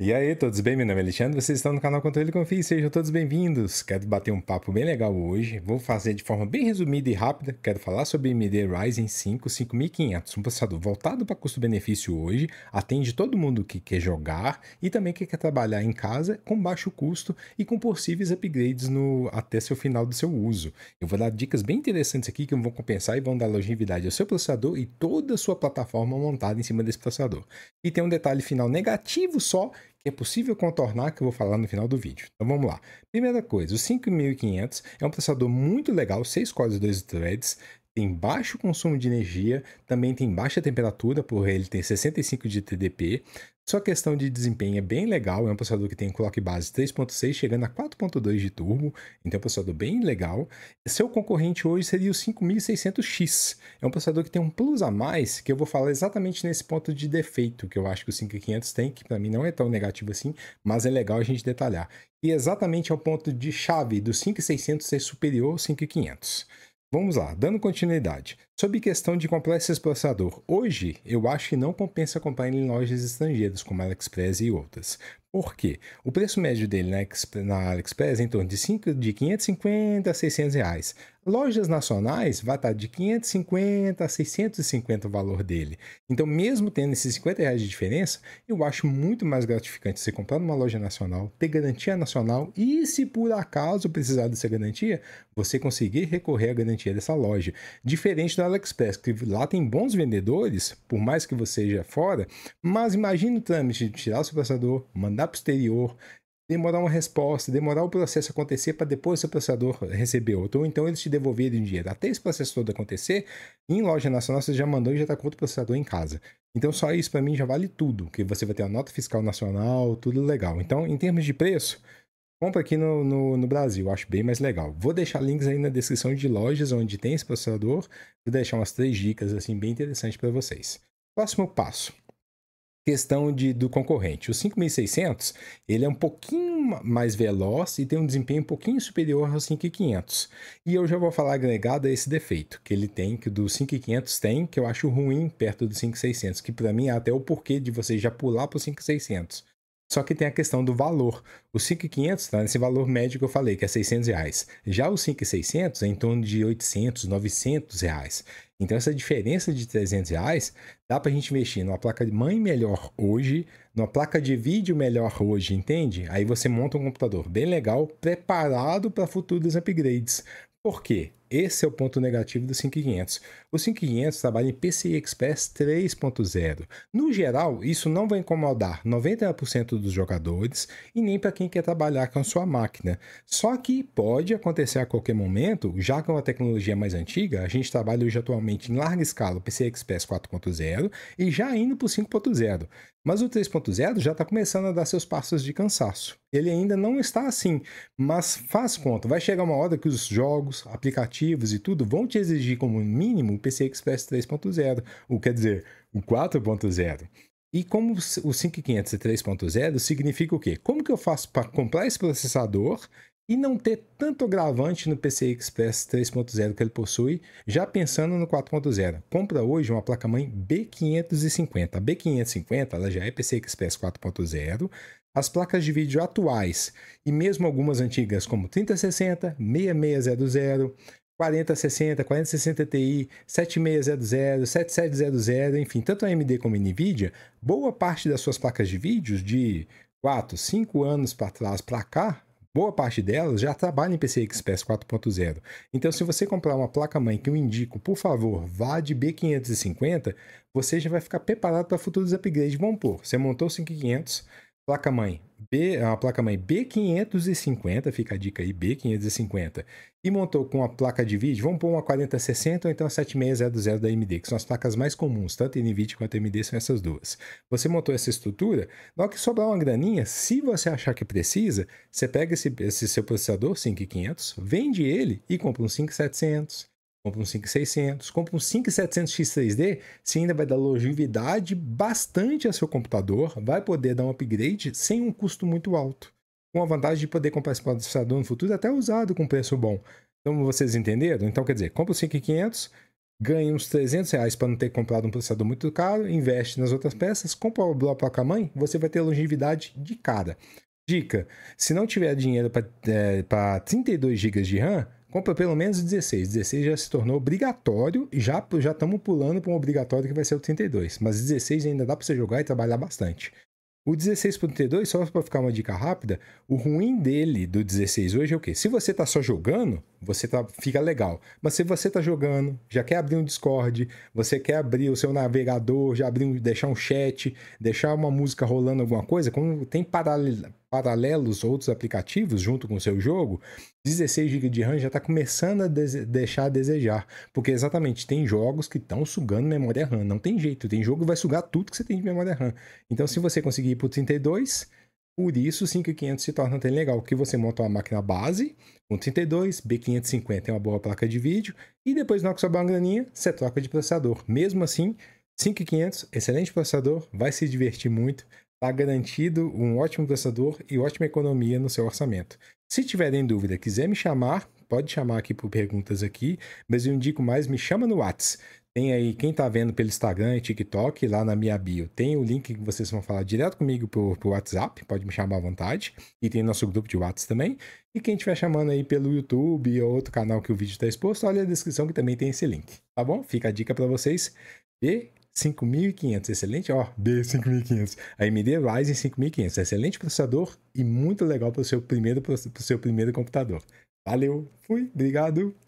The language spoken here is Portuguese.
E aí, todos bem? Meu nome é Alexandre, vocês estão no canal Controle Confie, sejam todos bem-vindos. Quero bater um papo bem legal hoje, vou fazer de forma bem resumida e rápida. Quero falar sobre AMD Ryzen 5 5500, um processador voltado para custo-benefício hoje, atende todo mundo que quer jogar e também que quer trabalhar em casa com baixo custo e com possíveis upgrades no, até seu final do seu uso. Eu vou dar dicas bem interessantes aqui que vão compensar e vão dar longevidade ao seu processador e toda a sua plataforma montada em cima desse processador. E tem um detalhe final negativo só, que é possível contornar, que eu vou falar no final do vídeo. Então vamos lá. Primeira coisa, o 5500 é um processador muito legal, 6 cores e 2 threads, tem baixo consumo de energia, também tem baixa temperatura, por ele tem 65 de TDP. Sua questão de desempenho é bem legal, é um processador que tem um clock base 3.6 chegando a 4.2 de turbo, então é um processador bem legal. Seu concorrente hoje seria o 5600X, é um processador que tem um plus a mais, que eu vou falar exatamente nesse ponto de defeito que eu acho que o 5500 tem, que para mim não é tão negativo assim, mas é legal a gente detalhar. E exatamente é o ponto de chave do 5600 ser superior ao 5500. Vamos lá, dando continuidade. Sobre questão de comprar esse processador, hoje eu acho que não compensa comprar em lojas estrangeiras como a AliExpress e outras. Por quê? O preço médio dele na AliExpress é em torno de, 5, de 550 a 600 reais. Lojas nacionais vai estar tá de 550 a 650 o valor dele. Então, mesmo tendo esses 50 reais de diferença, eu acho muito mais gratificante você comprar numa loja nacional, ter garantia nacional e, se por acaso precisar dessa garantia, você conseguir recorrer à garantia dessa loja. Diferente da AliExpress, que lá tem bons vendedores, por mais que você seja fora, mas imagine o trâmite de tirar o seu processador, mandar para o exterior, demorar uma resposta, demorar o processo acontecer para depois o seu processador receber outro, ou então eles te devolverem dinheiro. Até esse processo todo acontecer, em loja nacional você já mandou e já está com outro processador em casa. Então só isso para mim já vale tudo, que você vai ter a nota fiscal nacional, tudo legal. Então, em termos de preço, compra aqui no, no, no, Brasil, acho bem mais legal. Vou deixar links aí na descrição de lojas onde tem esse processador, vou deixar umas três dicas assim bem interessantes para vocês. Próximo passo, questão de, do concorrente. O 5600 ele é um pouquinho mais veloz e tem um desempenho um pouquinho superior ao 5500. E eu já vou falar agregado a esse defeito que ele tem, que do 5500 tem, que eu acho ruim perto do 5600, que para mim é até o porquê de você já pular para o 5600. Só que tem a questão do valor. O 5,500 está nesse valor médio que eu falei, que é 600 reais. Já o 5,600 é em torno de 800, 900 reais. Então essa diferença de 300 reais dá para a gente investir numa placa de mãe melhor hoje, numa placa de vídeo melhor hoje, entende? Aí você monta um computador bem legal, preparado para futuros upgrades. Por quê? Esse é o ponto negativo do 5500. O 5500 trabalha em PCI Express 3.0. No geral, isso não vai incomodar 90% dos jogadores e nem para quem quer trabalhar com sua máquina. Só que pode acontecer a qualquer momento, já é uma tecnologia mais antiga, a gente trabalha hoje atualmente em larga escala o PCI Express 4.0 e já indo para o 5.0. Mas o 3.0 já está começando a dar seus passos de cansaço. Ele ainda não está assim, mas faz conta, vai chegar uma hora que os jogos, aplicativos aplicativos e tudo vão te exigir como mínimo o PC Express 3.0, o quer dizer, o 4.0. E como o 5500 é 3.0, significa o quê? Como que eu faço para comprar esse processador e não ter tanto agravante no PC Express 3.0 que ele possui, já pensando no 4.0? Compra hoje uma placa-mãe B550. A B550 ela já é PC Express 4.0. As placas de vídeo atuais e mesmo algumas antigas, como 3060, 6600, 4060, 4060 Ti, 7600, 7700, enfim, tanto a AMD como a NVIDIA, boa parte das suas placas de vídeos de 4, 5 anos para trás para cá, boa parte delas já trabalha em PC Express 4.0. Então, se você comprar uma placa-mãe que eu indico, por favor, vá de B550, você já vai ficar preparado para futuros upgrades. Vamos pôr, você montou o 5500, placa-mãe B, a placa-mãe B550, fica a dica aí, B550, e montou com a placa de vídeo, vamos pôr uma 4060 ou então a 7600 da AMD, que são as placas mais comuns, tanto NVIDIA quanto AMD são essas duas. Você montou essa estrutura, na hora que sobrar uma graninha, se você achar que precisa, você pega esse, esse seu processador 5500, vende ele e compra um 5700, compra um 5600, compra um 5700X3D, você ainda vai dar longevidade bastante ao seu computador, vai poder dar um upgrade sem um custo muito alto. Com a vantagem de poder comprar esse processador no futuro até usado com preço bom. Então vocês entenderam? Então quer dizer, compra o 5500, ganha uns 300 reais para não ter comprado um processador muito caro, investe nas outras peças, compra o bloco placa-mãe, você vai ter longevidade de cara. Dica, se não tiver dinheiro para é, 32 GB de RAM, compra pelo menos 16. 16 já se tornou obrigatório e já estamos pulando para um obrigatório que vai ser o 32. Mas 16 ainda dá para você jogar e trabalhar bastante. O 16 para 32, só para ficar uma dica rápida, o ruim dele do 16 hoje é o quê? Se você está só jogando, você tá, fica legal. Mas se você está jogando, já quer abrir um Discord, você quer abrir o seu navegador, já abrir um, deixar um chat, deixar uma música rolando alguma coisa, como tem paralelos outros aplicativos junto com o seu jogo, 16 GB de RAM já está começando a deixar a desejar. Porque exatamente tem jogos que estão sugando memória RAM. Não tem jeito, tem jogo que vai sugar tudo que você tem de memória RAM. Então, se você conseguir ir para 32, por isso 5500 se torna até legal, que você monta uma máquina base, com 32, B550 é uma boa placa de vídeo, e depois na hora que sobrar uma graninha, você troca de processador. Mesmo assim, 5500, excelente processador, vai se divertir muito, está garantido um ótimo processador e ótima economia no seu orçamento. Se tiver em dúvida, quiser me chamar, pode chamar aqui por perguntas aqui, mas eu indico mais, me chama no Whats. Tem aí, quem está vendo pelo Instagram e TikTok, lá na minha bio, tem o link que vocês vão falar direto comigo por, por WhatsApp, pode me chamar à vontade. E tem nosso grupo de Whats também. E quem estiver chamando aí pelo YouTube ou outro canal que o vídeo está exposto, olha a descrição que também tem esse link. Tá bom? Fica a dica para vocês. E 5500, excelente, ó, B5500, AMD Ryzen 5500, excelente processador e muito legal para o seu primeiro, seu primeiro computador. Valeu, fui, obrigado.